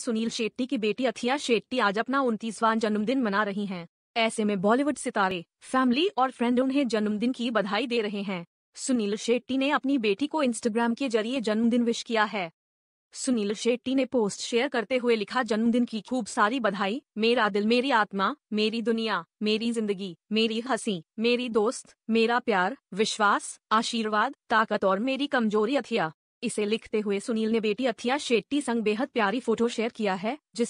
सुनील शेट्टी की बेटी अथिया शेट्टी आज अपना उनतीसवां जन्मदिन मना रही हैं। ऐसे में बॉलीवुड सितारे फैमिली और फ्रेंड उन्हें जन्मदिन की बधाई दे रहे हैं सुनील शेट्टी ने अपनी बेटी को इंस्टाग्राम के जरिए जन्मदिन विश किया है सुनील शेट्टी ने पोस्ट शेयर करते हुए लिखा जन्मदिन की खूब सारी बधाई मेरा दिल मेरी आत्मा मेरी दुनिया मेरी जिंदगी मेरी हंसी मेरी दोस्त मेरा प्यार विश्वास आशीर्वाद ताकत और मेरी कमजोरी अथिया इसे लिखते हुए सुनील ने बेटी अथिया शेट्टी संग बेहद प्यारी फोटो शेयर किया है जिस